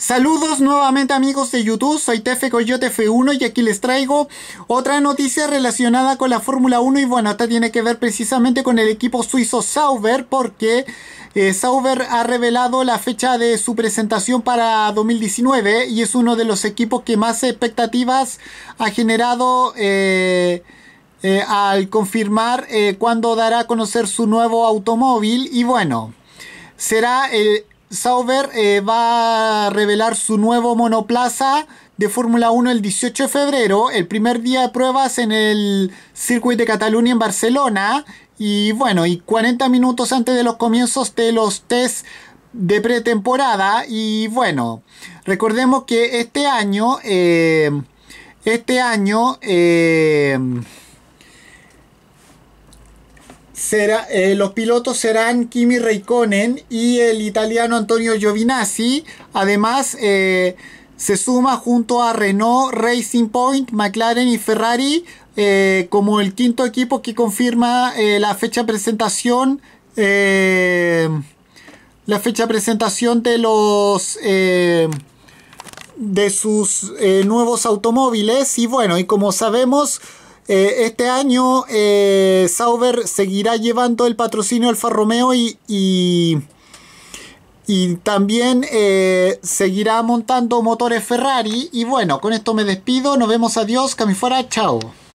Saludos nuevamente amigos de YouTube, soy Tefe Coyote F1 y aquí les traigo otra noticia relacionada con la Fórmula 1 y bueno, esta tiene que ver precisamente con el equipo suizo Sauber porque eh, Sauber ha revelado la fecha de su presentación para 2019 y es uno de los equipos que más expectativas ha generado eh, eh, al confirmar cuándo dará a conocer su nuevo automóvil y bueno, será el Sauber eh, va a revelar su nuevo monoplaza de Fórmula 1 el 18 de febrero, el primer día de pruebas en el Circuit de Cataluña en Barcelona. Y bueno, y 40 minutos antes de los comienzos de los test de pretemporada. Y bueno, recordemos que este año, eh, este año, eh, eh, los pilotos serán Kimi Raikkonen y el italiano Antonio Giovinazzi. Además, eh, se suma junto a Renault, Racing Point, McLaren y Ferrari eh, como el quinto equipo que confirma la fecha de presentación. la fecha presentación de los de sus nuevos automóviles y bueno y como sabemos eh, este año eh, Sauber seguirá llevando el patrocinio Alfa Romeo y, también eh, seguirá montando motores Ferrari. Y bueno, con esto me despido. Nos vemos. Adiós. Fuera, Chao.